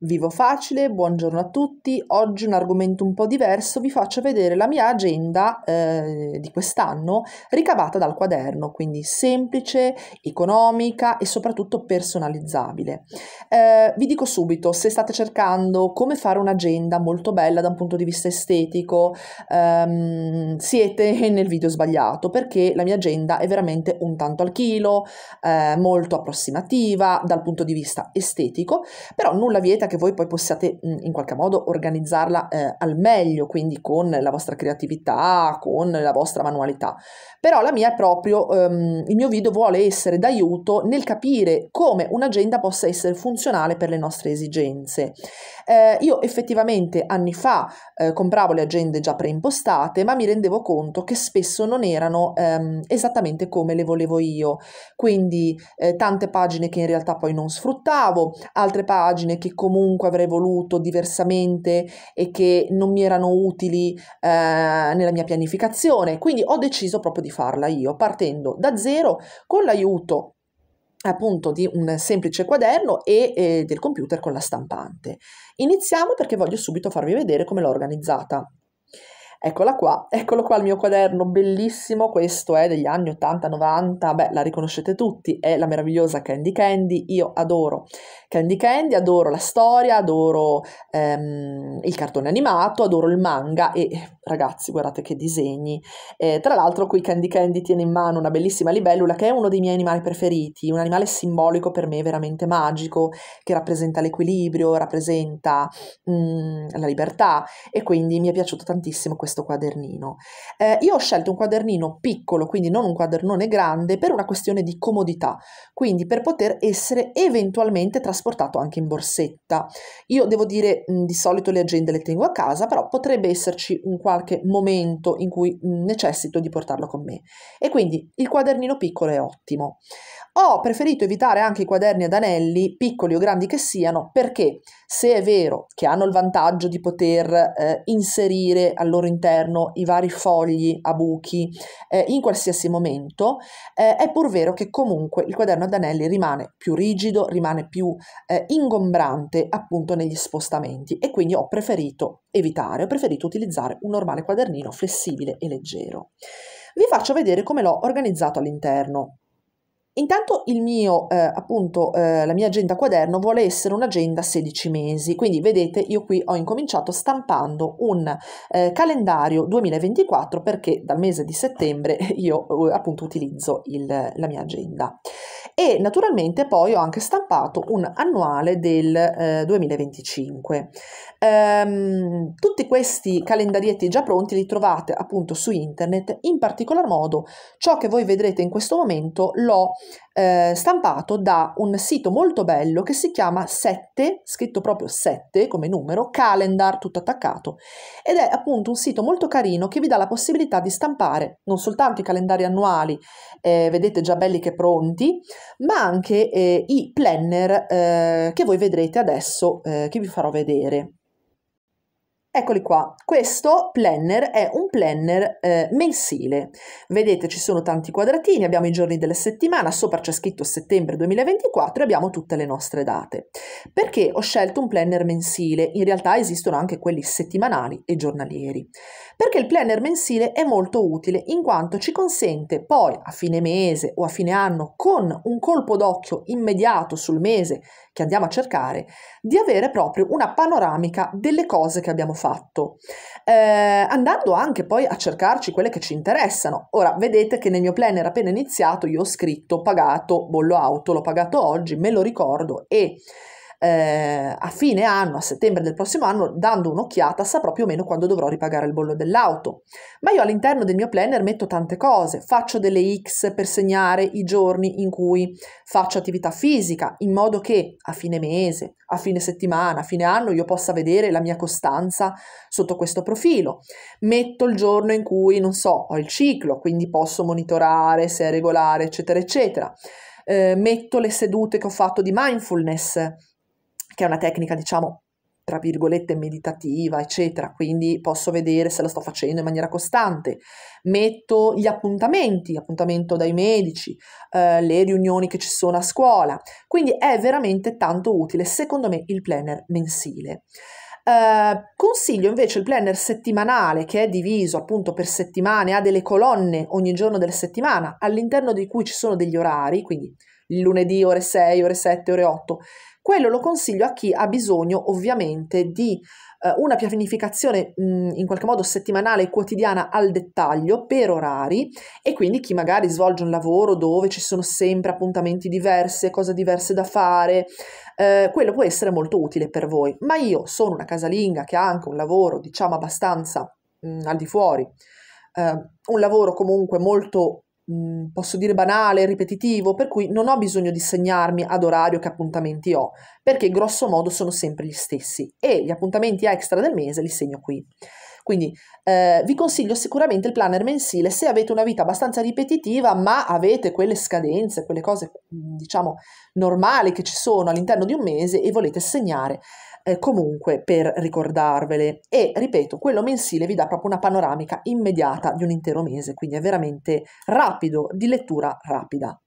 Vivo facile, buongiorno a tutti. Oggi un argomento un po' diverso, vi faccio vedere la mia agenda eh, di quest'anno ricavata dal quaderno, quindi semplice, economica e soprattutto personalizzabile. Eh, vi dico subito, se state cercando come fare un'agenda molto bella da un punto di vista estetico, ehm, siete nel video sbagliato perché la mia agenda è veramente un tanto al chilo, eh, molto approssimativa dal punto di vista estetico, però nulla vieta che voi poi possiate in qualche modo organizzarla eh, al meglio, quindi con la vostra creatività, con la vostra manualità. Però la mia è proprio, ehm, il mio video vuole essere d'aiuto nel capire come un'agenda possa essere funzionale per le nostre esigenze. Eh, io effettivamente anni fa eh, compravo le agende già preimpostate, ma mi rendevo conto che spesso non erano ehm, esattamente come le volevo io, quindi eh, tante pagine che in realtà poi non sfruttavo, altre pagine che comunque comunque avrei voluto diversamente e che non mi erano utili eh, nella mia pianificazione. Quindi ho deciso proprio di farla io, partendo da zero con l'aiuto appunto di un semplice quaderno e eh, del computer con la stampante. Iniziamo perché voglio subito farvi vedere come l'ho organizzata. Eccola qua, eccolo qua il mio quaderno bellissimo, questo è degli anni 80-90, beh la riconoscete tutti, è la meravigliosa Candy Candy, io adoro Candy Candy, adoro la storia, adoro ehm, il cartone animato, adoro il manga e ragazzi guardate che disegni. Eh, tra l'altro qui Candy Candy tiene in mano una bellissima libellula che è uno dei miei animali preferiti, un animale simbolico per me veramente magico, che rappresenta l'equilibrio, rappresenta mh, mm, la libertà e quindi mi è piaciuto tantissimo questo questo quadernino. Eh, io ho scelto un quadernino piccolo, quindi non un quadernone grande, per una questione di comodità, quindi per poter essere eventualmente trasportato anche in borsetta. Io devo dire, mh, di solito le agende le tengo a casa, però potrebbe esserci un qualche momento in cui mh, necessito di portarlo con me. E quindi il quadernino piccolo è ottimo. Ho preferito evitare anche i quaderni ad anelli, piccoli o grandi che siano, perché se è vero che hanno il vantaggio di poter eh, inserire al loro interno all'interno i vari fogli a buchi eh, in qualsiasi momento, eh, è pur vero che comunque il quaderno ad anelli rimane più rigido, rimane più eh, ingombrante appunto negli spostamenti e quindi ho preferito evitare, ho preferito utilizzare un normale quadernino flessibile e leggero. Vi faccio vedere come l'ho organizzato all'interno. Intanto il mio, eh, appunto, eh, la mia agenda quaderno vuole essere un'agenda 16 mesi, quindi vedete io qui ho incominciato stampando un eh, calendario 2024 perché dal mese di settembre io eh, appunto utilizzo il, la mia agenda e naturalmente poi ho anche stampato un annuale del eh, 2025. Ehm, tutti questi calendarietti già pronti li trovate appunto su internet, in particolar modo ciò che voi vedrete in questo momento l'ho eh, stampato da un sito molto bello che si chiama 7, scritto proprio 7 come numero, calendar tutto attaccato ed è appunto un sito molto carino che vi dà la possibilità di stampare non soltanto i calendari annuali, eh, vedete già belli che pronti, ma anche eh, i planner eh, che voi vedrete adesso eh, che vi farò vedere. Eccoli qua, questo planner è un planner eh, mensile, vedete ci sono tanti quadratini, abbiamo i giorni della settimana, sopra c'è scritto settembre 2024 e abbiamo tutte le nostre date. Perché ho scelto un planner mensile? In realtà esistono anche quelli settimanali e giornalieri. Perché il planner mensile è molto utile in quanto ci consente poi a fine mese o a fine anno con un colpo d'occhio immediato sul mese che andiamo a cercare, di avere proprio una panoramica delle cose che abbiamo fatto, eh, andando anche poi a cercarci quelle che ci interessano. Ora, vedete che nel mio planner appena iniziato io ho scritto pagato bollo auto, l'ho pagato oggi, me lo ricordo e eh, a fine anno, a settembre del prossimo anno, dando un'occhiata, saprò più o meno quando dovrò ripagare il bollo dell'auto. Ma io all'interno del mio planner metto tante cose, faccio delle X per segnare i giorni in cui faccio attività fisica, in modo che a fine mese, a fine settimana, a fine anno io possa vedere la mia costanza sotto questo profilo. Metto il giorno in cui, non so, ho il ciclo, quindi posso monitorare se è regolare, eccetera, eccetera. Eh, metto le sedute che ho fatto di mindfulness che è una tecnica, diciamo, tra virgolette, meditativa, eccetera. Quindi posso vedere se la sto facendo in maniera costante. Metto gli appuntamenti, appuntamento dai medici, eh, le riunioni che ci sono a scuola. Quindi è veramente tanto utile, secondo me, il planner mensile. Eh, consiglio invece il planner settimanale che è diviso appunto per settimane, ha delle colonne ogni giorno della settimana all'interno di cui ci sono degli orari, quindi il lunedì ore 6, ore 7, ore 8. Quello lo consiglio a chi ha bisogno ovviamente di eh, una pianificazione mh, mm, in qualche modo settimanale e quotidiana al dettaglio per orari e quindi chi magari svolge un lavoro dove ci sono sempre appuntamenti diversi, cose diverse da fare, eh, quello può essere molto utile per voi. Ma io sono una casalinga che ha anche un lavoro diciamo abbastanza mh, mm, al di fuori, eh, un lavoro comunque molto Mm, posso dire banale, ripetitivo, per cui non ho bisogno di segnarmi ad orario che appuntamenti ho, perché grosso modo sono sempre gli stessi e gli appuntamenti extra del mese li segno qui. Quindi eh, vi consiglio sicuramente il planner mensile se avete una vita abbastanza ripetitiva, ma avete quelle scadenze, quelle cose mm, diciamo normali che ci sono all'interno di un mese e volete segnare eh, comunque per ricordarvele e ripeto, quello mensile vi dà proprio una panoramica immediata di un intero mese, quindi è veramente rapido, di lettura rapida.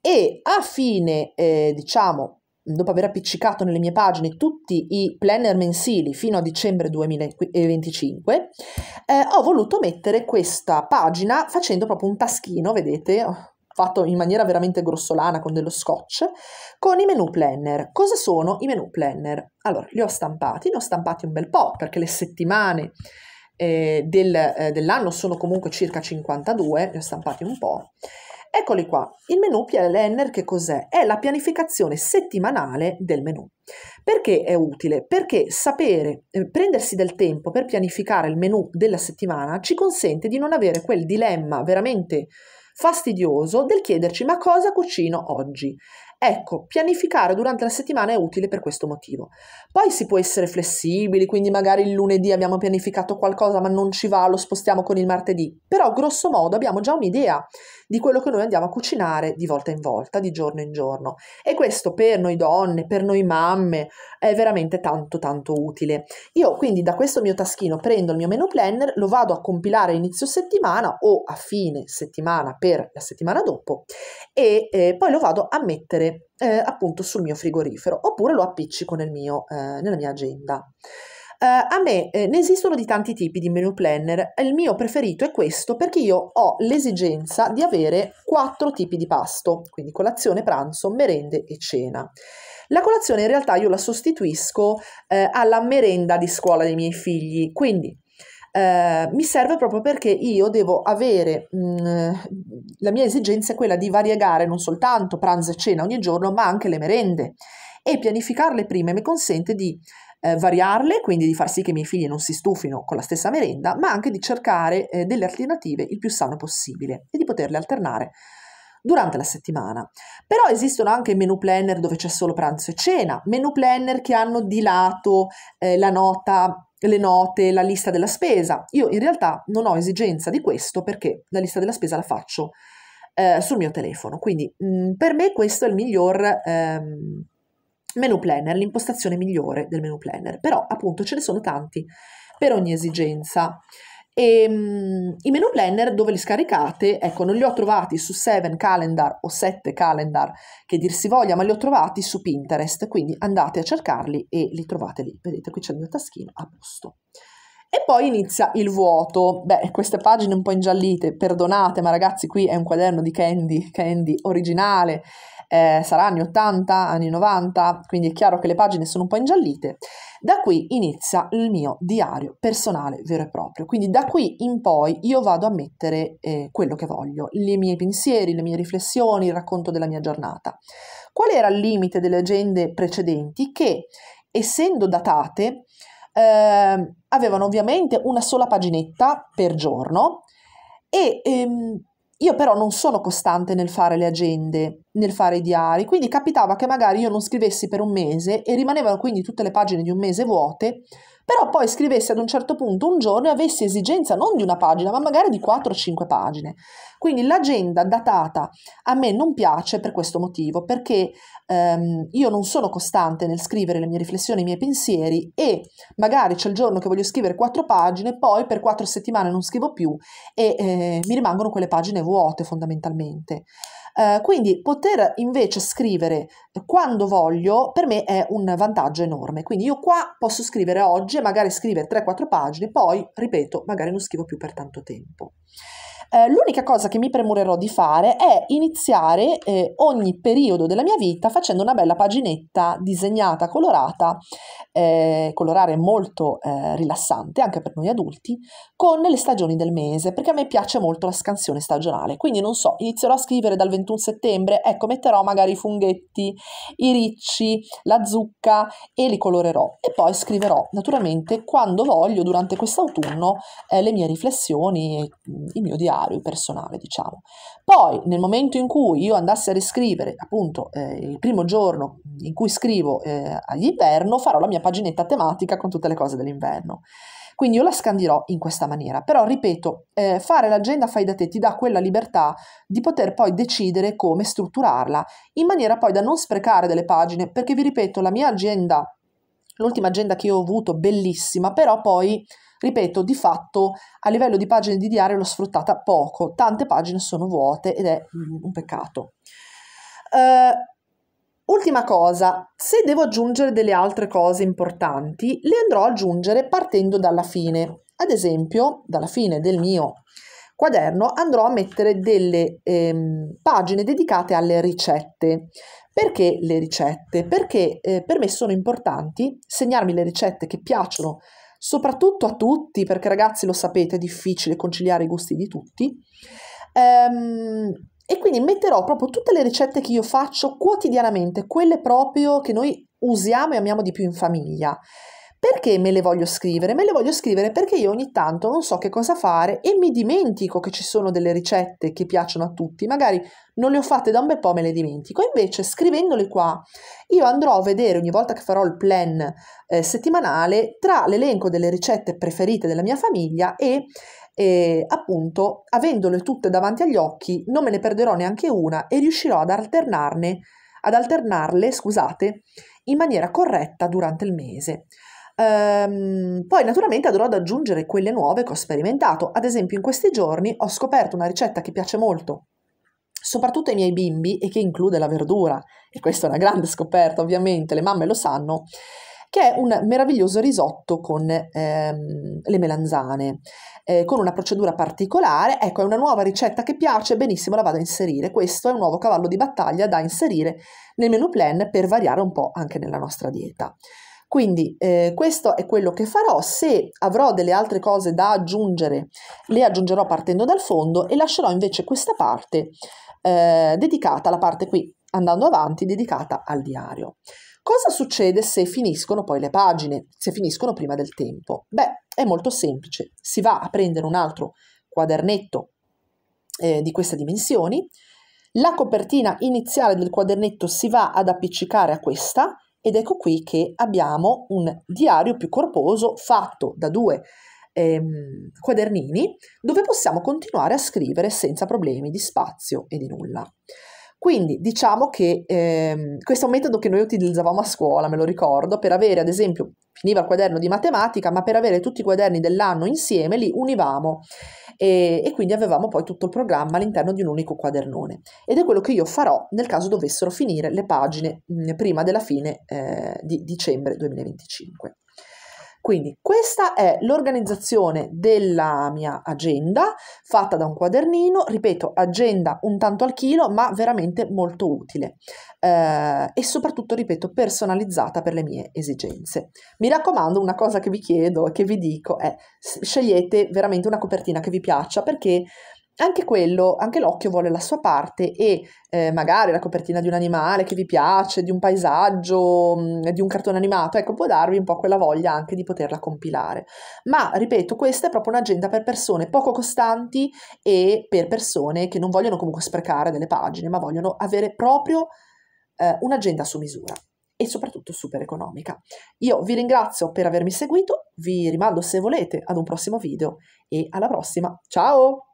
E a fine, eh, diciamo, dopo aver appiccicato nelle mie pagine tutti i planner mensili fino a dicembre 2025, eh, ho voluto mettere questa pagina facendo proprio un taschino, vedete, fatto in maniera veramente grossolana con dello scotch, con i menu planner. Cosa sono i menu planner? Allora, li ho stampati, ne ho stampati un bel po' perché le settimane eh, del, eh, dell'anno sono comunque circa 52, ne ho stampati un po'. Eccoli qua, il menu planner che cos'è? È la pianificazione settimanale del menu. Perché è utile? Perché sapere, eh, prendersi del tempo per pianificare il menu della settimana ci consente di non avere quel dilemma veramente fastidioso del chiederci ma cosa cucino oggi? Ecco, pianificare durante la settimana è utile per questo motivo. Poi si può essere flessibili, quindi magari il lunedì abbiamo pianificato qualcosa ma non ci va, lo spostiamo con il martedì, però grosso modo abbiamo già un'idea di quello che noi andiamo a cucinare di volta in volta, di giorno in giorno. E questo per noi donne, per noi mamme, è veramente tanto tanto utile. Io quindi da questo mio taschino prendo il mio menu planner, lo vado a compilare a inizio settimana o a fine settimana per la settimana dopo e eh, poi lo vado a mettere eh, appunto sul mio frigorifero oppure lo appiccico nel mio, eh, nella mia agenda. Uh, a me eh, ne esistono di tanti tipi di menu planner, il mio preferito è questo perché io ho l'esigenza di avere quattro tipi di pasto, quindi colazione, pranzo, merende e cena. La colazione in realtà io la sostituisco eh, alla merenda di scuola dei miei figli, quindi eh, mi serve proprio perché io devo avere, mh, mm, la mia esigenza è quella di variegare non soltanto pranzo e cena ogni giorno, ma anche le merende e pianificarle prima mi consente di eh, variarle, quindi di far sì che i miei figli non si stufino con la stessa merenda, ma anche di cercare eh, delle alternative il più sano possibile e di poterle alternare durante la settimana. Però esistono anche menu planner dove c'è solo pranzo e cena, menu planner che hanno di lato eh, la nota le note, la lista della spesa. Io in realtà non ho esigenza di questo perché la lista della spesa la faccio eh, sul mio telefono. Quindi mh, mm, per me questo è il miglior ehm, menu planner, l'impostazione migliore del menu planner. Però appunto ce ne sono tanti per ogni esigenza. E, um, I menu planner dove li scaricate, ecco, non li ho trovati su 7 calendar o 7 calendar che dir si voglia, ma li ho trovati su Pinterest, quindi andate a cercarli e li trovate lì. Vedete, qui c'è il mio taschino a posto. E poi inizia il vuoto. Beh, queste pagine un po' ingiallite, perdonate, ma ragazzi, qui è un quaderno di Candy, Candy originale eh, sarà anni 80, anni 90, quindi è chiaro che le pagine sono un po' ingiallite. Da qui inizia il mio diario personale vero e proprio, quindi da qui in poi io vado a mettere eh, quello che voglio, i miei pensieri, le mie riflessioni, il racconto della mia giornata. Qual era il limite delle agende precedenti? Che essendo datate, eh, avevano ovviamente una sola paginetta per giorno e ehm, io però non sono costante nel fare le agende, nel fare i diari, quindi capitava che magari io non scrivessi per un mese e rimanevano quindi tutte le pagine di un mese vuote però poi scrivessi ad un certo punto un giorno e avessi esigenza non di una pagina, ma magari di 4 5 pagine. Quindi l'agenda datata a me non piace per questo motivo, perché ehm, io non sono costante nel scrivere le mie riflessioni, i miei pensieri e magari c'è il giorno che voglio scrivere 4 pagine, poi per 4 settimane non scrivo più e eh, mi rimangono quelle pagine vuote fondamentalmente. Eh, quindi poter invece scrivere quando voglio per me è un vantaggio enorme. Quindi io qua posso scrivere oggi, magari scrivere 3-4 pagine, poi, ripeto, magari non scrivo più per tanto tempo. Eh, l'unica cosa che mi premurerò di fare è iniziare eh, ogni periodo della mia vita facendo una bella paginetta disegnata, colorata, eh, colorare molto eh, rilassante anche per noi adulti, con le stagioni del mese, perché a me piace molto la scansione stagionale. Quindi non so, inizierò a scrivere dal 21 settembre, ecco, metterò magari i funghetti, i ricci, la zucca e li colorerò. E poi scriverò naturalmente quando voglio durante quest'autunno eh, le mie riflessioni e mm, il mio diario diario personale, diciamo. Poi, nel momento in cui io andassi a riscrivere, appunto, eh, il primo giorno in cui scrivo eh, all'inverno, farò la mia paginetta tematica con tutte le cose dell'inverno. Quindi io la scandirò in questa maniera. Però, ripeto, eh, fare l'agenda fai da te ti dà quella libertà di poter poi decidere come strutturarla, in maniera poi da non sprecare delle pagine, perché vi ripeto, la mia agenda, l'ultima agenda che ho avuto, bellissima, però poi Ripeto, di fatto a livello di pagine di diario l'ho sfruttata poco, tante pagine sono vuote ed è un peccato. Uh, Ultima cosa, se devo aggiungere delle altre cose importanti, le andrò ad aggiungere partendo dalla fine. Ad esempio, dalla fine del mio quaderno andrò a mettere delle ehm, pagine dedicate alle ricette. Perché le ricette? Perché eh, per me sono importanti segnarmi le ricette che piacciono soprattutto a tutti, perché ragazzi lo sapete, è difficile conciliare i gusti di tutti. Ehm, e quindi metterò proprio tutte le ricette che io faccio quotidianamente, quelle proprio che noi usiamo e amiamo di più in famiglia. Perché me le voglio scrivere? Me le voglio scrivere perché io ogni tanto non so che cosa fare e mi dimentico che ci sono delle ricette che piacciono a tutti, magari non le ho fatte da un bel po' me le dimentico. Invece scrivendole qua io andrò a vedere ogni volta che farò il plan eh, settimanale tra l'elenco delle ricette preferite della mia famiglia e e appunto avendole tutte davanti agli occhi non me ne perderò neanche una e riuscirò ad alternarne ad alternarle, scusate, in maniera corretta durante il mese. Ehm, poi naturalmente andrò ad aggiungere quelle nuove che ho sperimentato. Ad esempio in questi giorni ho scoperto una ricetta che piace molto soprattutto ai miei bimbi e che include la verdura, e questa è una grande scoperta ovviamente, le mamme lo sanno, che è un meraviglioso risotto con ehm, le melanzane, eh, con una procedura particolare, ecco è una nuova ricetta che piace, benissimo la vado a inserire, questo è un nuovo cavallo di battaglia da inserire nel menu plan per variare un po' anche nella nostra dieta. Quindi eh, questo è quello che farò, se avrò delle altre cose da aggiungere le aggiungerò partendo dal fondo e lascerò invece questa parte eh, dedicata, la parte qui andando avanti, dedicata al diario. Cosa succede se finiscono poi le pagine, se finiscono prima del tempo? Beh, è molto semplice, si va a prendere un altro quadernetto eh, di queste dimensioni, la copertina iniziale del quadernetto si va ad appiccicare a questa, ed ecco qui che abbiamo un diario più corposo fatto da due ehm, quadernini dove possiamo continuare a scrivere senza problemi di spazio e di nulla. Quindi diciamo che ehm, questo è un metodo che noi utilizzavamo a scuola, me lo ricordo, per avere ad esempio, finiva il quaderno di matematica, ma per avere tutti i quaderni dell'anno insieme li univamo e, e quindi avevamo poi tutto il programma all'interno di un unico quadernone. Ed è quello che io farò nel caso dovessero finire le pagine mh, prima della fine eh, di dicembre 2025. Quindi questa è l'organizzazione della mia agenda fatta da un quadernino, ripeto, agenda un tanto al chilo, ma veramente molto utile eh, e soprattutto, ripeto, personalizzata per le mie esigenze. Mi raccomando, una cosa che vi chiedo e che vi dico è scegliete veramente una copertina che vi piaccia perché anche quello, anche l'occhio vuole la sua parte e eh, magari la copertina di un animale che vi piace, di un paesaggio, mh, mm, di un cartone animato, ecco, può darvi un po' quella voglia anche di poterla compilare. Ma, ripeto, questa è proprio un'agenda per persone poco costanti e per persone che non vogliono comunque sprecare delle pagine, ma vogliono avere proprio eh, un'agenda su misura e soprattutto super economica. Io vi ringrazio per avermi seguito, vi rimando se volete ad un prossimo video e alla prossima. Ciao!